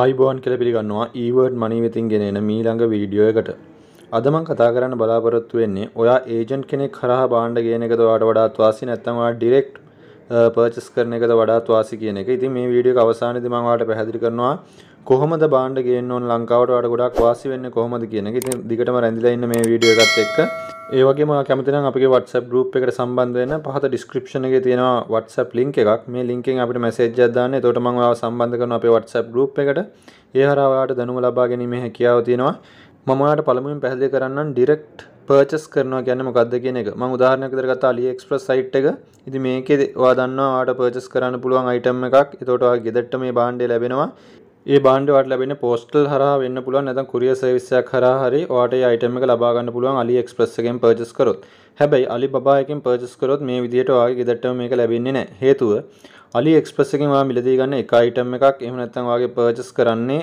ආයිබෝන් කළ පිළිගන්නවා ඊවර්ඩ් මනී වෙතින් ගෙනෙන මීළඟ වීඩියෝ එකට. අද මම කතා කරන්න බලාපොරොත්තු වෙන්නේ ඔයා ඒජන්ට් කෙනෙක් හරහා බාණ්ඩ ගේන එකද ඔයාට වඩාත් වාසි නැත්නම් ඔයා ඩිරෙක්ට් පර්චේස් uh, කරන එකද වඩාත් වාසි කියන එක. ඉතින් මේ වීඩියෝ එක අවසානයේදී මම ඔයාලට පැහැදිලි කරනවා කොහොමද බාණ්ඩ ගේන්න ඕන ලංකාවට වඩා ගොඩක් වාසි වෙන්නේ කොහොමද කියන එක ඉතින් දිගටම රැඳිලා ඉන්න මේ වීඩියෝ එකත් එක්ක ඒ වගේම කැමති නම් අපගේ WhatsApp group එකට සම්බන්ධ වෙන්න පහත description එකේ තියෙනවා WhatsApp link එකක් මේ link එකෙන් අපිට message එකක් දාන්න එතකොට මම ඔයාව සම්බන්ධ කරනවා අපේ WhatsApp group එකට ඒ හරහා ඔයාලට දැනුම ලබා ගැනීමේ හැකියාව තියෙනවා මමට පළමුුවෙන් පැහදිලි කරන්න ඩිරෙක්ට් පර්චස් කරනවා ගැන මොකක්ද කියන එක ම උදාහරණයක් දරගතා ලියක්ස්ප්‍රස් සයිට් එක ඉති මේකෙ වාදන්නවාට පර්චස් කරන්න පුළුවන් අයිටම් එකක් එතොටවා ගෙදට්ට මේ බාණ්ඩය ලැබෙනවා ඒ බාන්ඩවට ලැබෙන පෝස්ටල් හරහා වෙන්න පුළුවන් නැත්නම් කුරියර් සර්විස් එකක් හරහා හරි ඔයාට ඒ අයිටම් එක ලබා ගන්න පුළුවන් AliExpress එකෙන් purchase කරොත්. හැබැයි Alibaba එකෙන් purchase කරොත් මේ විදිහට ඔයාගේ ගෙදරටම මේක ලැබෙන්නේ නැහැ. හේතුව AliExpress එකෙන් ඔයා මිලදී ගන්න එක අයිටම් එකක් එහෙම නැත්නම් ඔයාගේ purchase කරන්නේ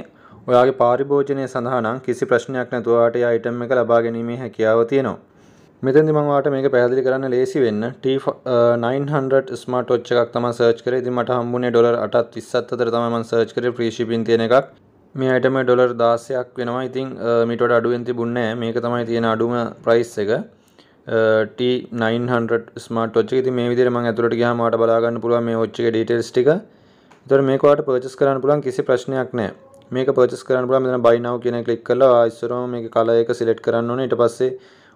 ඔයාගේ පාරිභෝජනය සඳහා නම් කිසි ප්‍රශ්නයක් නැතුව ඔයාට ඒ අයිටම් එක ලබා ගැනීමේ හැකියාව තියෙනවා. මෙතැදි මංවාට මේක පැදිලි කරන්න ලේසි වෙන්න T900 ස්මට ෝච්ච එකක් තම සර්ච් කර ති මට හම්බුණේ ඩොලර් අටත් ඉස්සත් අතර තමන් සර්ච් කර ප්‍රේශිපින් තියෙන එකක් මේ අයටම ඩොලර් දාසයක් වෙනවා ඉතින් uh, මිටට අඩුවෙන් තිබුන්නේ මේක තමයි තියෙන අඩුම ප්‍රයිස් එක T900 ස්මට ෝච්ච ති මේ විදිර මං ඇතුරට ගහ මට බලාගන්න පුළුව මේ ඔච්චක ඩටස් ටික තොර මේකවාට පර්චස් කරන්න පුළන් කිසි ප්‍රශ්නයක් නෑ මේක පර්චස් කරන්න පුළන් මෙතන බයිනාව කියන ක්ලික් කරලා ආයිස්සරම මේක කලයක සිලෙට් කරන්න ඕනේ ඊට පස්සේ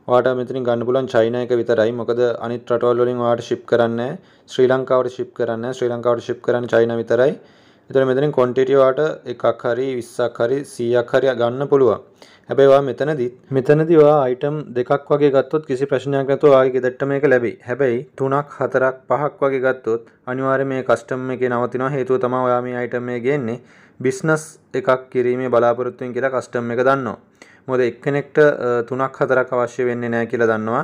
ඔයාට මෙතනින් ගන්න පුළුවන් චයිනා එක විතරයි. මොකද අනිත් රටවල් වලින් ඔයාට ship කරන්නේ නැහැ. ශ්‍රී ලංකාවට ship කරන්නේ නැහැ. ශ්‍රී ලංකාවට ship කරන්නේ චයිනා විතරයි. එතන මෙතනින් quantity ඔයාට එකක් හරි 20ක් හරි 100ක් හරි ගන්න පුළුවන්. හැබැයි ඔයා මෙතනදිත් මෙතනදී ඔයා item දෙකක් වගේ ගත්තොත් කිසි ප්‍රශ්නයක් නැතුව ඔයාගේ ගෙදරට මේක ලැබෙයි. හැබැයි 3ක් 4ක් 5ක් වගේ ගත්තොත් අනිවාර්යයෙන් මේ custom එකේ නවතිනවා. හේතුව තමයි ඔයා මේ item එක ගේන්නේ. බිස්නස් එකක් කිරීමේ බලාපොරොත්තුවෙන් කියලා කස්ටම් එක දන්නවා. මොද එක්කෙනෙක්ට තුනක් හතරක් අවශ්‍ය වෙන්න නෑ කියලා දන්නවා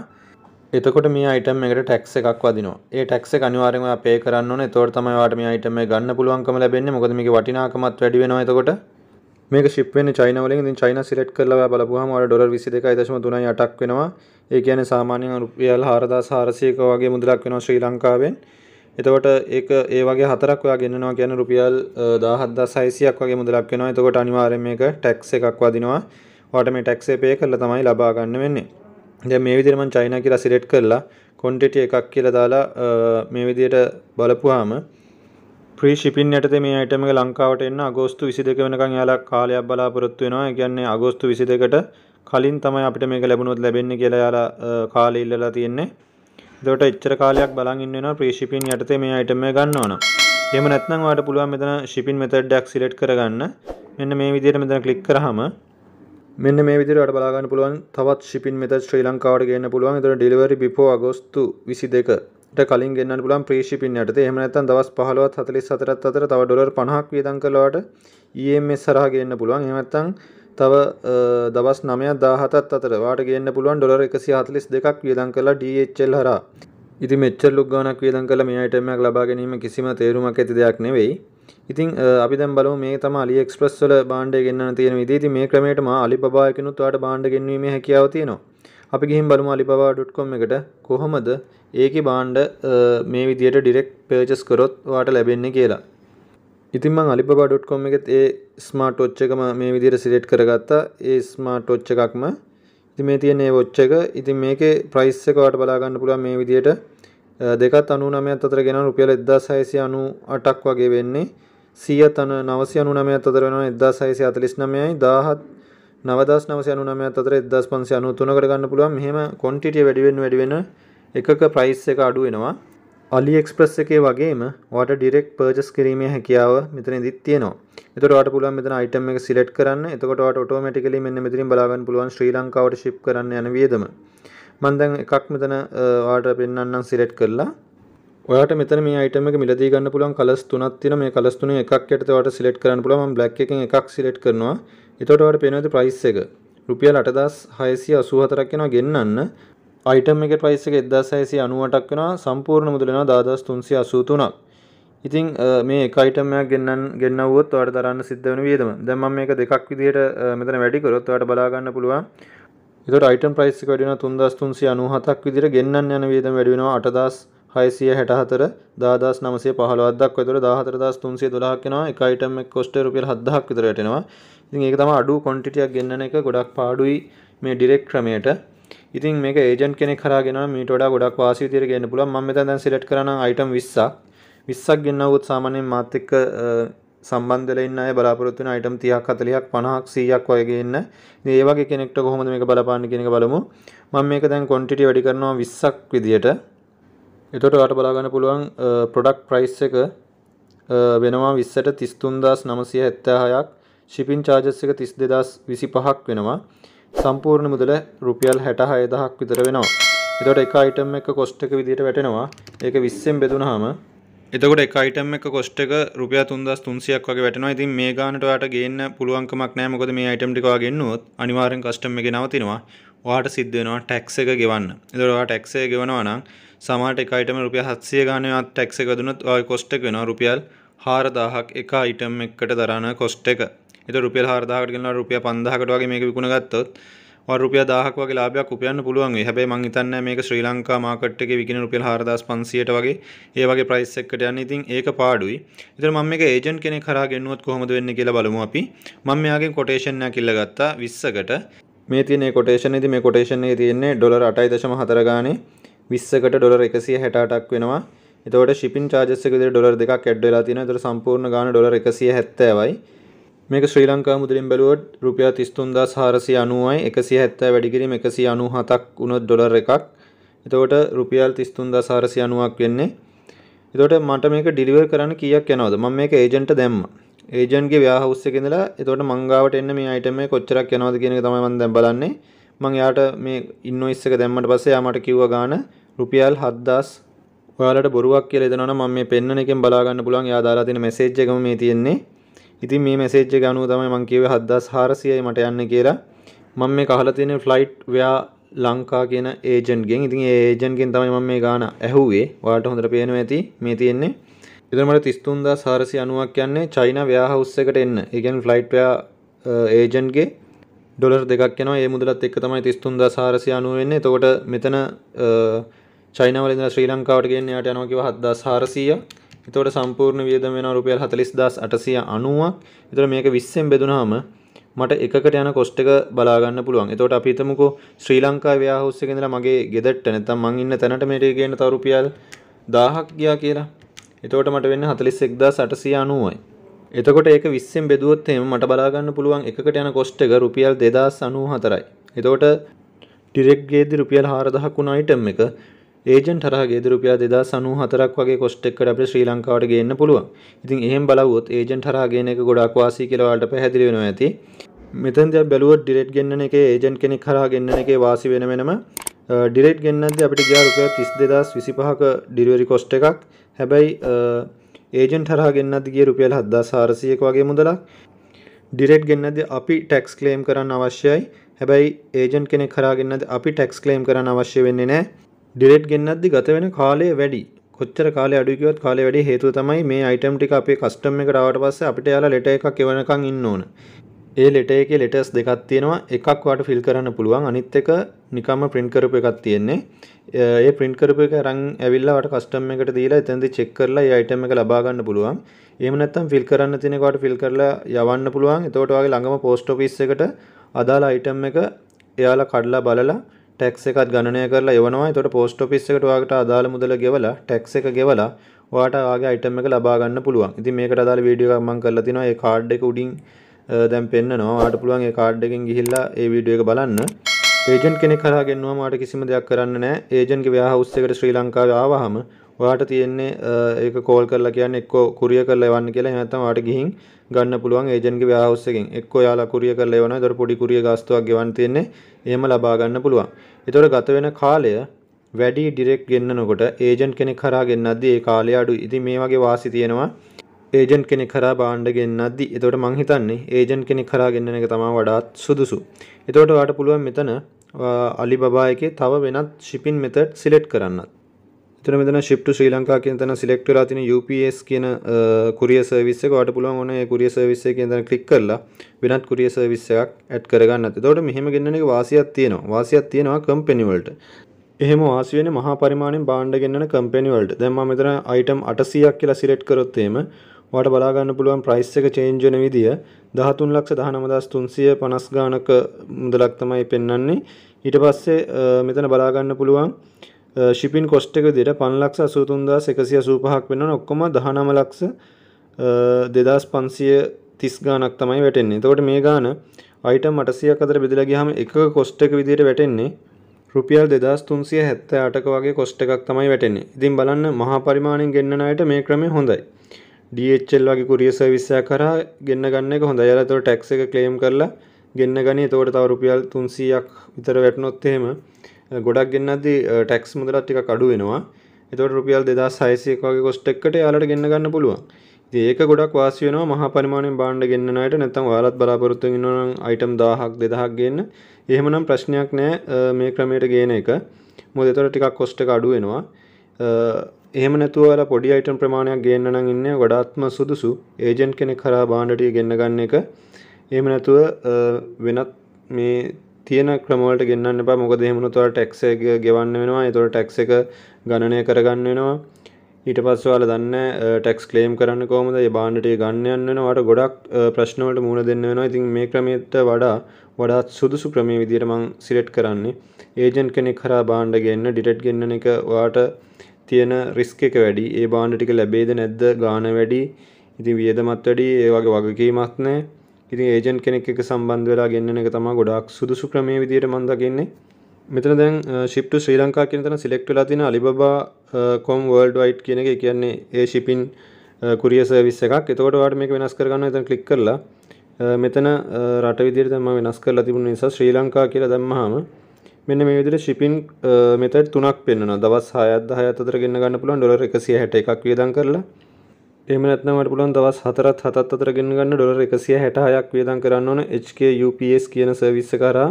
එතකොට මේ අයිටම් එකට ටැක්ස් එකක් වදිනවා ඒ ටැක්ස් එක අනිවාර්යෙන්ම අපේ කරන්න ඕනේ එතකොට තමයි වාට මේ අයිටම් එක ගන්න පුළුවන්කම ලැබෙන්නේ මොකද මේකේ වටිනාකමත් වැඩි වෙනවා එතකොට මේක ශිප්වෙන් චයිනවලින් ඉතින් චයින සිලෙක්ට් කරලා බලපුවාම ඔයාලා ඩොලර් 22.38ක් වෙනවා. ඒ කියන්නේ සාමාන්‍යයෙන් රුපියල් 4400ක වගේ මුදලක් වෙනවා ශ්‍රී ලංකාවෙන්. එතකොට ඒක ඒ වගේ හතරක් ඔයා ගෙන්නනවා කියන්නේ රුපියල් 17600ක් වගේ මුදලක් වෙනවා. එතකොට අනිවාර්යෙන් මේක ටැක්ස් එකක් වදිනවා. ඔයාලට මේ ටැක්ස් එක පේ කරලා තමයි ලබා ගන්න වෙන්නේ. දැන් මේ විදිහට මම චයිනා කියලා සිලෙක්ට් කරලා quantity එකක් කියලා දාලා මේ විදිහට බලපුවාම ප්‍රී ශිපින් යටතේ මේ අයිටම එක ලංකාවට එන්න අගෝස්තු 22 වෙනකන් එයාලා කාලයක් බලාපොරොත්තු වෙනවා. ඒ කියන්නේ අගෝස්තු 22කට කලින් තමයි අපිට මේක ලැබුණොත් ලැබෙන්නේ කියලා එයාලා කාලය ඉල්ලලා තියෙන්නේ. එතකොට එච්චර කාලයක් බලන් ඉන්න වෙනවා ප්‍රී ශිපින් යටතේ මේ අයිටම් එක ගන්න ඕන. එහෙම නැත්නම් ඔයාලට පුළුවන් මෙතන ශිපින් මෙතඩ් එකක් සිලෙක්ට් කරගන්න. මෙන්න මේ විදිහට මෙතන ක්ලික් කරාම මෙන්න මේ විදිහට බලාගන්න පුළුවන් තවත් shipping method ශ්‍රී ලංකාවට ගේන්න පුළුවන්. ඒතර delivery before අගෝස්තු 22 ට කලින් ගෙන්නන්න පුළුවන් pre shipping යටතේ. එහෙම නැත්නම් දවස් 15ත් 44ත් අතර තව ඩොලර් 50ක් වියදම් කළාට EMS හරහා ගේන්න පුළුවන්. එහෙම නැත්නම් තව දවස් 9ක් 17ත් අතර වාට ගේන්න පුළුවන් ඩොලර් 142ක් වියදම් කළා DHL හරහා. ඉතින් මෙච්චර ලොකු ගාණක් වියදම් කළා මේ අයිටම් එකක් ලබා ගැනීම කිසිම තේරුමක් ඇති දෙයක් නෙවෙයි. ඉතින් අපි දැන් බලමු මේ තමයි AliExpress වල භාණ්ඩය ගෙන්නන්න තියෙන විදිහ. ඉතින් මේ ක්‍රමයට මා Alibaba එකනොත් ඔයාලට භාණ්ඩ ගෙන්වීමේ හැකියාව තියෙනවා. අපි ගිහින් බලමු alibaba.com එකට කොහොමද ඒකේ භාණ්ඩ මේ විදිහට direct purchase කරොත් ඔයාලට ලැබෙන්නේ කියලා. ඉතින් මම alibaba.com එකෙත් ඒ ස්මාර්ට් වොච් එකම මේ විදිහට සිලෙක්ට් කරගත්තා. ඒ ස්මාර්ට් වොච් එකක්ම ඉතින් මේ තියෙන ඒ වොච් එක. ඉතින් මේකේ price එක ඔයාලට බලා ගන්න පුළුවන් මේ විදිහට දෙකත් 99ත් අතර ගෙනා රුපියල් 1698ක් වගේ වෙන්නේ. සිය තන නවසය අනුනමයත් අතර වෙනවා එදදා සයිසි අතලිස් නමයයි දාහත් නවදස් නවසය අනුනමයත් අතර එදස් පන්සය අනු තුන කරගන්න පුළුවන් මෙහෙම කොන්ටිටිය වැඩිවෙන් වැඩිවෙන එකක ප්‍රයිස් එක අඩු වෙනවා අලි එක්ස්ප්‍රස් එකේ වගේම ඔයාට ඩිරෙක්ට් පර්චස් කිරීමේ හැකියාව මෙතනදිත් තියෙනවා. එතකොට ඔයාලට පුළුවන් මෙතන අයිටම් එක සිලෙක්ට් කරන්න. එතකොට ඔයාට ඔටෝමැටිකලි මෙන්න මෙතනින් බලා ගන්න පුළුවන් ශ්‍රී ලංකාවට ෂිප් කරන්න යන වියදම. මම දැන් එකක් මෙතන ඔයාලට පෙන්වන්නම් සිලෙක්ට් කරලා ඔයාට මෙතන මේ item එක මිලදී ගන්න පුළුවන් colors තුනක් තියෙනවා මේ colors තුනේ එකක් යටතේ ඔයාලට select කරන්න පුළුවන් මම black එකෙන් එකක් select කරනවා එතකොට ඔයාලට පේනවාද price එක රුපියල් 8684ක් වෙනවා ගෙන්නන්න item එකේ price එක 1698ක් වෙනවා සම්පූර්ණ මුදල වෙනවා 10383ක් ඉතින් මේ එක item එකක් ගෙන්නන් ගෙන්නවුවොත් ඔයාලට දරන්න සිද්ධ වෙන වියදම දැන් මම මේක දෙකක් විදිහට මෙතන වැඩි කරොත් ඔයාලට බලා ගන්න පුළුවන් එතකොට item price එක වැඩි වෙනවා 3397ක් විදිහට ගෙන්නන්න යන වියදම වැඩි වෙනවා 8000 හයසිය හැටහතර දාදස් නමසේ පහලවදක් වතුර දාහතරදස් තුන්සේ දොලාක් වෙනවා එක අයිටම් එක් කොස්ට රුපියල් 7000ක් විතර වැටෙනවා. ඉතින් ඒක තමයි අඩු ක්වොන්ටිටියක් ගෙන්නන එක ගොඩක් පාඩුයි මේ ඩිරෙක්ට් ක්‍රමයට. ඉතින් මේක ඒජන්ට් කෙනෙක් හරහා ගෙනවා මීට වඩා ගොඩක් වාසි විදියට ගෙන්න පුළුවන්. මම මෙතන දැන් සිලෙක්ට් කරා නම් අයිටම් 20ක්. 20ක් ගෙන්නවොත් සාමාන්‍යයෙන් මාත් එක්ක සම්බන්ධ වෙලා ඉන්න අය බලාපොරොත්තු වෙන අයිටම් 30ක් 40ක් 50ක් 100ක් වගේ ගේන්න. ඉතින් ඒ වගේ කෙනෙක්ට කොහොමද මේක බලපාන්නේ කියන එක බලමු. මම මේක දැන් ක්වොන්ටිටි වැඩි කරනවා 20ක් විදියට. එතොට ට බලාගන්න පුළුවන් පොඩක් ප්‍රයිස් එක වෙනවා විස්සට තිස්තුන්දස් නමසය ඇත්තහයක් ශිපින් චාජස් එක තිස් දෙදස් විසි පහක් වෙනවා සම්පූර්ණ මුදල රුපියල් හැට හයදහක් විතර වෙනවා එතොට එක අයිටම් එක කොස්්ට එක විදිට වැටෙනවා ඒක විස්සෙන් බෙදුනහම එතකොට එක අයිටම් එක කොස්ට එක රුපිය තුන්දස් තුන්සියක් වගේ වැටෙනවා ඉතින් මේ ගානට ඔයාට ගේන්න පුළුවන්කමක් නෑ මොකද මේ අයිටම් ටික ඔයා ගෙන්නුවොත් අනිවාර්යෙන් කස්ටම් එකේ නවතිනවා ඔයාට සිද්ධ වෙනවා ටැක්ස් එක ගෙවන්න. එතකොට ඔයා ටැක්ස් එක ගෙවනවා නම් සමහරට එක අයිටම රුපියල් 700 ගානේ ඔයා ටැක්ස් එක දුන්නොත් ඔයාගේ කොස්ට් එක වෙනවා රුපියල් 4000ක් එක අයිටම් එකකට දරන කොස්ට් එක. එතකොට රුපියල් 4000කට ගෙනලා රුපියල් 5000කට වගේ මේක විකුණ ගත්තොත් ඔයා රුපියල් 1000ක් වගේ ලාභයක් උපයන්න පුළුවන් වෙයි. හැබැයි මං හිතන්නේ මේක ශ්‍රී ලංකා මාකට් එකේ විකින රුපියල් 4500ට වගේ ඒ වගේ ප්‍රයිස් එකකට යන්නේ. ඉතින් ඒක පාඩුයි. ඉතින් මම මේක ඒජන්ට් කෙනෙක් හරහා ගෙන්නුවොත් කොහොමද වෙන්නේ කියලා බලමු අපි. මම මෙයාගෙන් කොටේෂන් එකක් ඉල්ලගත්තා 20කට. මේ තියෙන කොටේෂන් ඉදි මේ කොටේෂන් එකේ තියෙන්නේ ඩොලර් 8.4 ගානේ 20කට ඩොලර් 168ක් වෙනවා. එතකොට shipping charges එක විදිහට ඩොලර් දෙකක් ඇඩ් වෙලා තියෙනවා. එතකොට සම්පූර්ණ ගාන ඩොලර් 170යි. මේක ශ්‍රී ලංකා මුදලින් බැලුවොත් රුපියල් 33490යි 170 වැඩි කිරීම 197ක් වුණොත් ඩොලර් එකක්. එතකොට රුපියල් 33490ක් වෙන්නේ. එතකොට මට මේක ඩිලිවර් කරන්න කීයක් යනවද? මම මේක ඒජන්ට් දැම්මා. ඒජන්ගේ ව්‍යහවස්සක ඉඳලා එතකොට මංගාවට එන්න මේ අයිටම මේ කොච්චරක් යනවද කියන එක තමයි මම දැන් බලන්නේ මම යාට මේ ඉන්වොයිස් එක දැම්මට පස්සේ යා මට කිව්වා ගාන රුපියල් 7000 ඔයාලට බොරුවක් කියලා එදෙනවනම් මම මේ පෙන්නන එකෙන් බලා ගන්න පුළුවන් යා දාලා තියෙන මැසේජ් එකම මේ තියෙන්නේ ඉතින් මේ මැසේජ් එක අනුව තමයි මම කිව්වේ 7400යි මට යන්නේ කියලා මම මේ කහලා තියෙන ෆ්ලයිට් ව්‍යා ලංකා කියන ඒජන්ට්ගෙන් ඉතින් ඒ ඒජන්ට්ගෙන් තමයි මම මේ ගාන ඇහුවේ ඔයාලට හොඳට පේනවා ඇති මේ තියෙන්නේ එතකොට මට 33490ක් යන්නේ චයිනා වෙයාර් හවුස් එකට එන්න. ඒ කියන්නේ ෆ්ලයිට් වෙයාර් ඒජන්ට්ගේ ඩොලර් දෙකක් යනවා ඒ මුදලත් එක්ක තමයි 33490 වෙන්නේ. එතකොට මෙතන චයිනාවල ඉඳලා ශ්‍රී ලංකාවට ගෙන්න යාට යනවා කිව්ව 7400ක්. එතකොට සම්පූර්ණ වියදම වෙනවා රුපියල් 40890ක්. එතකොට මේක 20ෙන් බෙදුනහම මට එකකට යන කොස්ට් එක බලා ගන්න පුළුවන්. එතකොට අපි හිතමුකෝ ශ්‍රී ලංකා වෙයාර් හවුස් එකේ ඉඳලා මගේ ගෙදරට නැත්තම් මං ඉන්න තැනට මේට ගේන්න තව රුපියල් 1000ක් ගියා කියලා. එතකොට මට වෙන්න 46890යි. එතකොට ඒක 20ෙන් බෙදුවොත් එහෙම මට බලා ගන්න පුළුවන් එකකට යන කොස්ට් එක රුපියල් 2094යි. එතකොට ඩිරෙක්ට් ගේදී රුපියල් 4000ක් වුණ අයිටම් එක ඒජන්ට් හරහා ගේදී රුපියල් 2094ක් වගේ කොස්ට් එකකට අපිට ශ්‍රී ලංකාවට ගේන්න පුළුවන්. ඉතින් එහෙම බලවුවොත් ඒජන්ට් හරහා ගේන එක ගොඩාක් වාසි කියලා ඔයාලට පැහැදිලි වෙනවා ඇති. මෙතනදී අපි බැලුවොත් ඩිරෙක්ට් ගෙන්නන එකේ ඒජන්ට් කෙනෙක් හරහා ගෙන්නන එකේ වාසි වෙන වෙනම ඩිරෙක්ට් ගෙන්නද්දී අපිට ගියා රුපියල් 32025ක ඩිලිවරි කොස්ට් එකක් හැබැයි ඒජන් හරහ ගන්නත් ගිය රුපියල් හද්දා සාරසියක වගේ මුදලක් ඩිරෙට් ගන්නද අපි ටැක්ස් කලේම් කරන්න අවශ්‍යයි හැබැයි ඒජන් කෙනෙ කරාගන්නද අපි ටැක්ස් කලේම් කරන්න අවශ්‍ය වෙන්නේ නෑ ඩිරෙට් ගන්නද්දි ගත වෙන කාලය වැඩි කොච්චර කාල අඩුකිවත් කාල වැඩි හේතුව තමයි මේ අයිටම් ටික අපේ කස්ටම් එකට ආවට පස්සේ අපිට යාලා ලෙටර් එකක් එවනකන් ඉන්න ඕන. ඒ ලෙට එක ලෙටස් දෙකක් තියෙනවා එකක් වාට ෆිල් කරන්න පුළුවන් අනිත් එක නිකම්ම print කරපු එකක් තියෙන්නේ ඒ print කරපු එක අරන් ඇවිල්ලා වාට custom එකට දීලා එතෙන්දී check කරලා ඒ item එක ලබා ගන්න පුළුවන් එහෙම නැත්නම් fill කරන්න තියෙන කොට fill කරලා යවන්න පුළුවන් එතකොට ඔයාගේ ළඟම post office එකට අදාළ item එක එයාලා කඩලා බලලා tax එකත් ගණනය කරලා යවනවා එතකොට post office එකට ඔයාලට අදාළ මුදල ගෙවලා tax එක ගෙවලා ඔයාට ඔයාගේ item එක ලබා ගන්න පුළුවන් ඉතින් මේකට අදාළ වීඩියෝ එකක් මම කරලා තිනවා ඒ card එක උඩින් දැන් පෙන්නවා ආට පුළුවන් ඒ කාඩ් එකෙන් ගිහිල්ලා ඒ වීඩියෝ එක බලන්න ඒජන්ට් කෙනෙක් හරහා ගෙන්නුවාම ආට කිසිම දෙයක් කරන්න නැහැ ඒජන්ට්ගේ වෙයාර හවුස් එකට ශ්‍රී ලංකාවේ ආවහම ඔයාට තියෙන්නේ ඒක කෝල් කරලා කියන්නේ එක්කෝ කුරිය කරලා එවන්න කියලා එහෙම නැත්නම් ඔයාට ගිහින් ගන්න පුළුවන් ඒජන්ට්ගේ වෙයාහවුස් එකෙන් එක්කෝ යාලා කුරිය කරලා එවනවා. ඒතර පොඩි කුරිය ගාස්තුවක් ගෙවන්න තියෙන්නේ. එහෙම ලබා ගන්න පුළුවන්. ඒතර ගත වෙන කාලය වැඩි ඩිරෙක්ට් ගෙන්නනකොට ඒජන්ට් කෙනෙක් හරහා ගෙන්නද්දී ඒ කාලය අඩුයි. ඉතින් මේ වගේ වාසි තියෙනවා. ඒජන් කෙනෙ කරා බාණ්ඩ ගෙන්න්නද්දි එතොට මංහිතන්නේ ඒජන් කෙනෙ කරා ගන්න එක තමා වඩාත් සුදුසු එතොට වාට පුළුවන් මෙතන අලි බබා එක තව වෙනත් ශිපින් මෙතට සිලෙට් කරන්න එතන මෙතන ශිප්ට ශ්‍රී ලංකා කිය තන සිලෙක්ට ලා තින UPS කියන කුරිය සර්විස්සක වාට පුළුවන් ඕන කුරිය සර්විස්සය කියන කලික් කරලා වෙනත් කුරිය සර්විස්සයක් ඇට් කරගන්න තොට මෙහම ගන්න එක වාසියක් තියෙනවා වාසියක් තියෙනවා කම්පෙනිවල්ට එහෙම වාසිවෙන මහා පරිමාණෙන් බාණ්ඩ ගන්න කම්පෙනිවල්ට දැම්ම මෙතන අයිටම් අටසියක් කියලා සිලෙට් කරොත්තේම ඔයාලට බලා ගන්න පුළුවන් ප්‍රයිස් එක චේන්ජ් වෙන විදිය 13 ලක්ෂ 19350 ගානක මුදලක් තමයි පෙන්වන්නේ ඊට පස්සේ මෙතන බලා ගන්න පුළුවන් ශිපින් කොස්ට් එක විදියට 5 ලක්ෂ 83185ක් වෙනවනේ ඔක්කොම 19 ලක්ෂ 2530 ගානක් තමයි වැටෙන්නේ. එතකොට මේ ගාන අයිටම් 800ක් අතර බෙදලා ගියාම එකක කොස්ට් එක විදියට වැටෙන්නේ රුපියල් දෙදස් තුන්සිය හැත්ත අටක වගේ කොස්ට එකක් තමයි වැටෙන්නේ ඉතින් බලන්න මහා පරිමාණයෙන් ගෙන්න්නනයට මේ ක්‍රමය හොඳයි ඩල් වගේ කුරිය සවිස්සය කර ගෙන්න්න ගන්න හොඳ යාලතව ටැක්ස එක කලේම් කරලා ගෙන්න්න ගනි තෝට තව රුපියල් තුන්සියක් විතර වැටනොත්තේම ගොඩක් ගෙන්න්නද ටැක්ස් මුදරත් ටික කඩු වෙනවා එතවට රුපියල් දෙදා සයිසයක වගේ කොස්ටෙක්කට යාලට ගෙන්න්න ගන්න පුළුවන් ඒක ගොඩක් වාසියනවා මහ පරිමාණෙන් බාණ්ඩ ගෙන්න්නනයට නැතම් වාලත් බලාපොරොත්තු ඉන්නවනම් අයිටම් දාහක් දෙදහක් ගන්න එහෙමනම් ප්‍රශ්නයක් නෑ මේ ක්‍රමයට ගේන එක මොදතොට ටිකක් කොස්ට අඩුවෙනවා එහෙම නැතුව ඔයාලා පොඩි අයිටම් ප්‍රමාණයක් ගේන්න නම් ඉන්නේ ගොඩාත්ම සුදුසු ඒජන්ට් කෙනෙක් හරහා භාණ්ඩ ටික ගෙන්න ගන්න එක. එහෙම නැතුව වෙනත් මේ තියෙන ක්‍රමවලට ගෙන්නන්න එපා. මොකද එහෙම නැතුව ඔයාලා ටැක්ස් එක ගෙවන්න වෙනවා. ඒතකොට ටැක්ස් එක ගණනය කරගන්න වෙනවා. ඊට පස්සේ ඔයාලා දන්නේ ටැක්ස් ක්ලේම් කරන්න කොහොමද? ඒ භාණ්ඩ ටික ගන්න යන්න වෙනවා. ඔයාලට ගොඩක් ප්‍රශ්න වලට මුහුණ දෙන්න වෙනවා. ඉතින් මේ ක්‍රමයට වඩා වඩාත් සුදුසු ක්‍රමයේ විදිහට මම සිලෙක්ට් කරන්නේ ඒජන්ට් කෙනෙක් හරහා භාණ්ඩ ගෙන්න ඩිටෙක්ට් ගෙන්නන එක ඔයාලට තියෙන රිස්ක එක වැඩි ඒ බාණ්ඩ ටික ලැබේද නැද්ද ගාන වැඩි ඉතින් වියදමත් වැඩි ඒ වගේ වගකීමක් නැහැ ඉතින් ඒජන්ට් කෙනෙක් එක සම්බන්ධ වෙලා ගෙන්වන එක තමයි ගොඩාක් සුදුසු ක්‍රමයේ විදියට මම දකින්නේ මෙතන දැන් ship to sri lanka කියන තැන select වෙලා තියෙන alibaba.com worldwide කියන එක කියන්නේ ඒ shipping courier service එකක් එතකොට ඔයාලට මේක වෙනස් කරගන්න එතන ක්ලික් කරලා මෙතන රට විදියට දැන් මම වෙනස් කරලා තිබුණ නිසා ශ්‍රී ලංකා කියලා දැම්මහම මෙන්න මේ විදිහට shipping method තුනක් පෙන්වනවා. දවස් 6ක් 10ක් අතර ගෙන්න ගන්න පුළුවන් ඩොලර් 161ක් වියදම් කරලා. එහෙම නැත්නම් අපිට පුළුවන් දවස් 4ත් 7ත් අතර ගෙන්න ගන්න ඩොලර් 166ක් වියදම් කරන්න ඕන HK UPS කියන සර්විස් එක හරහා.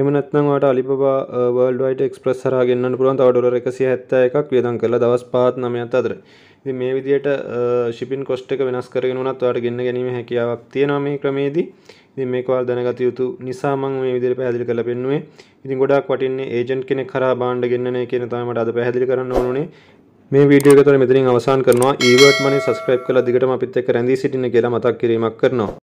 එමනත්නම් ඔයාලට Alibaba World Wide Express හරහා ගෙන්නන්න පුළුවන් තව ඩොලර් 171ක් වියදම් කරලා දවස් 5ත් 9ත් අතර. ඉතින් මේ විදිහට shipping cost එක වෙනස් කරගෙන උනත් ඔයාලට ගෙන්න ගැනීම හැකියාවක් තියෙනවා මේ ක්‍රමේදී. ඉතින් මේක ඔයාලා දැනගත යුතු නිසා මම මේ විදිහට පැහැදිලි කරලා පෙන්නුවේ. ඉතින් ගොඩාක් වටින්නේ ඒජන්ට් කෙනෙක් හරහා බාණ්ඩ ගෙන්නන එක කියන තමයි මට අද පැහැදිලි කරන්න ඕනුනේ. මේ වීඩියෝ එක තමයි මෙතනින් අවසන් කරනවා. ඊවර්ට් මනි subscribe කරලා දිගටම අපිත් එක්ක රැඳී සිටින්න කියලා මතක් කිරීමක් කරනවා.